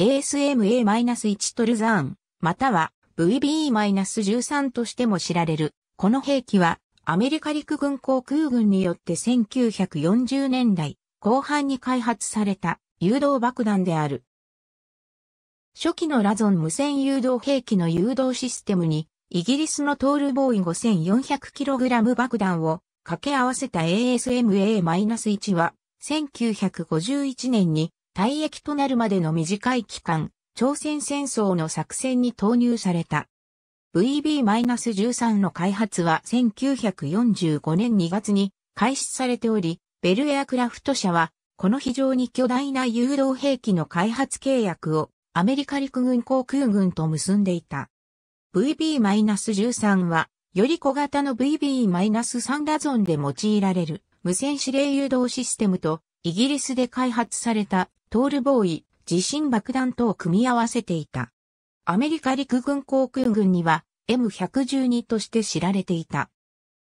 ASMA-1 トルザーン、または VBE-13 としても知られる。この兵器はアメリカ陸軍航空軍によって1940年代後半に開発された誘導爆弾である。初期のラゾン無線誘導兵器の誘導システムにイギリスのトールボーイ 5400kg 爆弾を掛け合わせた ASMA-1 は1951年に退役となるまでの短い期間、朝鮮戦争の作戦に投入された。VB-13 の開発は1945年2月に開始されており、ベルエアクラフト社は、この非常に巨大な誘導兵器の開発契約をアメリカ陸軍航空軍と結んでいた。VB-13 は、より小型の VB-3 ラゾンで用いられる無線指令誘導システムと、イギリスで開発されたトールボーイ、地震爆弾等を組み合わせていた。アメリカ陸軍航空軍には M112 として知られていた。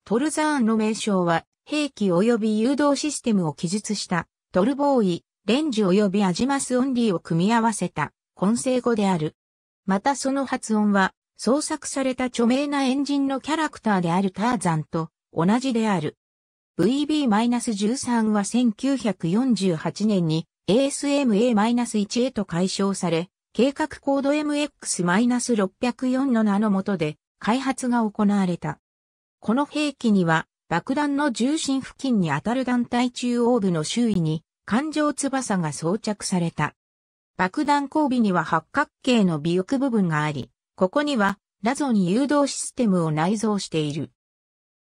トルザーンの名称は兵器及び誘導システムを記述したトルボーイ、レンジ及びアジマスオンリーを組み合わせた混成語である。またその発音は創作された著名なエンジンのキャラクターであるターザンと同じである。VB-13 は1948年に ASMA-1 へと解消され、計画コード MX-604 の名の下で開発が行われた。この兵器には爆弾の重心付近に当たる団体中央部の周囲に環状翼が装着された。爆弾後尾には八角形の尾翼部分があり、ここにはラゾン誘導システムを内蔵している。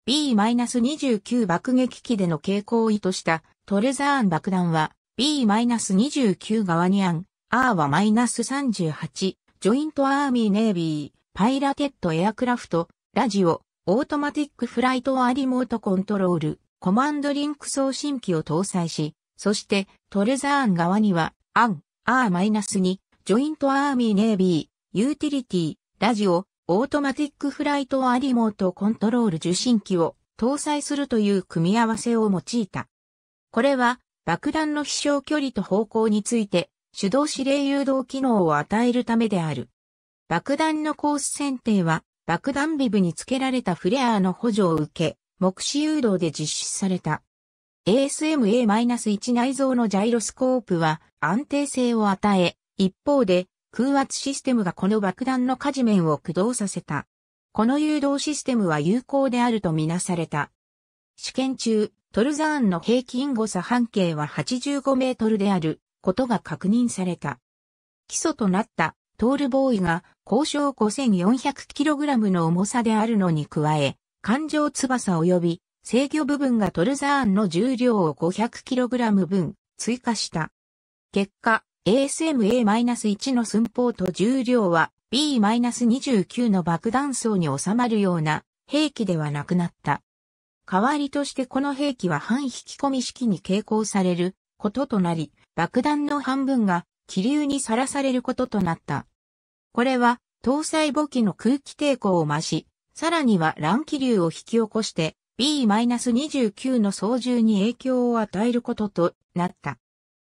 B-29 爆撃機での傾向を意図したトレザーン爆弾は B-29 側にアン、R は -38、ジョイントアーミーネイビー、パイラテッドエアクラフト、ラジオ、オートマティックフライトアリモートコントロール、コマンドリンク送信機を搭載し、そしてトレザーン側には、アン、R-2、ジョイントアーミーネイビー、ユーティリティ、ラジオ、オートマティックフライトアリモートコントロール受信機を搭載するという組み合わせを用いた。これは爆弾の飛翔距離と方向について、手動指令誘導機能を与えるためである。爆弾のコース選定は、爆弾ビブに付けられたフレアーの補助を受け、目視誘導で実施された。ASMA-1 内蔵のジャイロスコープは安定性を与え、一方で空圧システムがこの爆弾の舵面を駆動させた。この誘導システムは有効であるとみなされた。試験中、トルザーンの平均誤差半径は85メートルであることが確認された。基礎となったトールボーイが交渉5 4 0 0ラムの重さであるのに加え、環状翼及び制御部分がトルザーンの重量を5 0 0ラム分追加した。結果、ASMA-1 の寸法と重量は B-29 の爆弾層に収まるような兵器ではなくなった。代わりとしてこの兵器は反引き込み式に携行されることとなり、爆弾の半分が気流にさらされることとなった。これは搭載母機の空気抵抗を増し、さらには乱気流を引き起こして B-29 の操縦に影響を与えることとなった。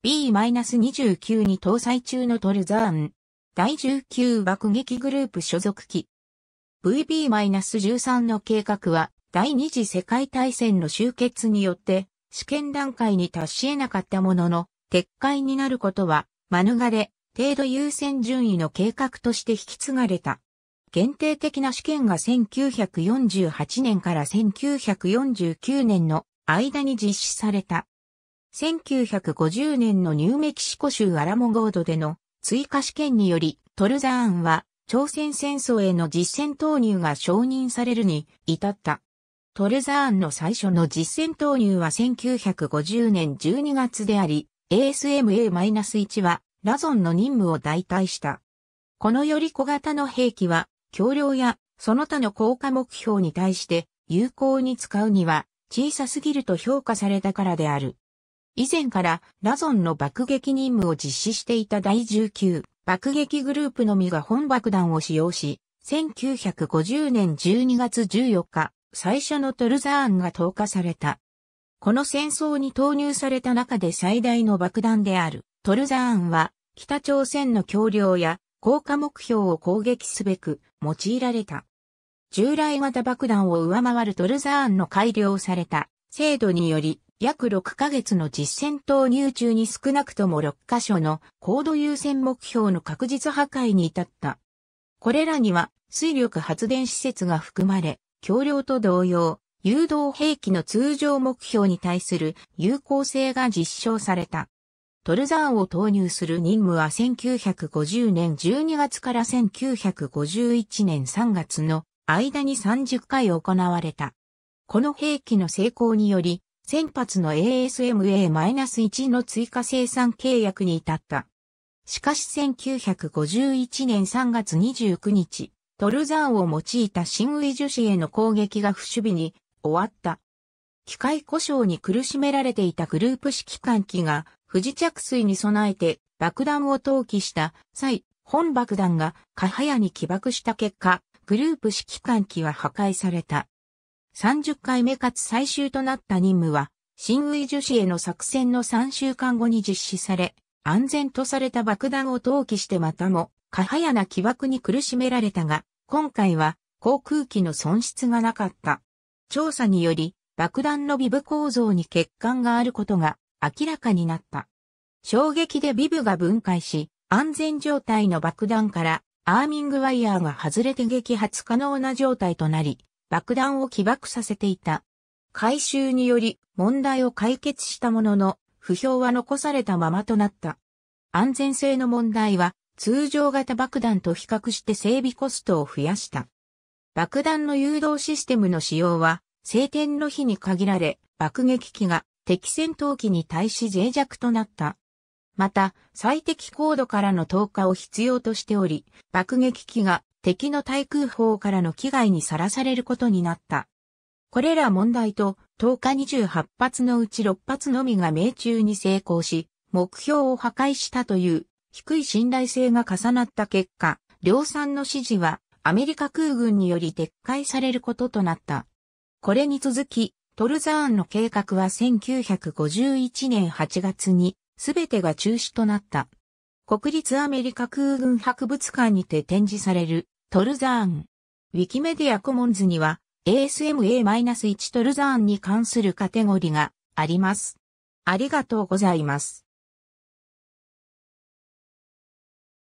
B-29 に搭載中のトルザーン、第19爆撃グループ所属機。VB-13 の計画は第二次世界大戦の終結によって試験段階に達し得なかったものの撤回になることは免れ程度優先順位の計画として引き継がれた。限定的な試験が1948年から1949年の間に実施された。1950年のニューメキシコ州アラモゴードでの追加試験によりトルザーンは朝鮮戦争への実戦投入が承認されるに至った。トレザーンの最初の実戦投入は1950年12月であり、ASMA-1 はラゾンの任務を代替した。このより小型の兵器は、橋梁やその他の効果目標に対して有効に使うには小さすぎると評価されたからである。以前からラゾンの爆撃任務を実施していた第19爆撃グループのみが本爆弾を使用し、1950年12月14日、最初のトルザーンが投下された。この戦争に投入された中で最大の爆弾であるトルザーンは北朝鮮の橋梁や降下目標を攻撃すべく用いられた。従来型爆弾を上回るトルザーンの改良された制度により約6ヶ月の実戦投入中に少なくとも6カ所の高度優先目標の確実破壊に至った。これらには水力発電施設が含まれ、橋梁と同様、誘導兵器の通常目標に対する有効性が実証された。トルザーンを投入する任務は1950年12月から1951年3月の間に30回行われた。この兵器の成功により、先発の ASMA-1 の追加生産契約に至った。しかし1951年3月29日、トルザンを用いた新ウイジュへの攻撃が不守備に終わった。機械故障に苦しめられていたグループ指揮官機が不時着水に備えて爆弾を投棄した際、本爆弾がカハヤに起爆した結果、グループ指揮官機は破壊された。30回目かつ最終となった任務は、新ウイジュへの作戦の3週間後に実施され、安全とされた爆弾を投棄してまたも過早な起爆に苦しめられたが、今回は航空機の損失がなかった。調査により、爆弾のビブ構造に欠陥があることが明らかになった。衝撃でビブが分解し、安全状態の爆弾からアーミングワイヤーが外れて撃破可能な状態となり、爆弾を起爆させていた。回収により問題を解決したものの、不評は残されたままとなった。安全性の問題は通常型爆弾と比較して整備コストを増やした。爆弾の誘導システムの使用は、晴天の日に限られ、爆撃機が敵戦闘機に対し脆弱となった。また、最適高度からの投下を必要としており、爆撃機が敵の対空砲からの危害にさらされることになった。これら問題と、投下28発のうち6発のみが命中に成功し、目標を破壊したという低い信頼性が重なった結果、量産の指示はアメリカ空軍により撤回されることとなった。これに続き、トルザーンの計画は1951年8月に全てが中止となった。国立アメリカ空軍博物館にて展示されるトルザーン。ウィキメディアコモンズには ASMA-1 トルザーンに関するカテゴリがあります。ありがとうございます。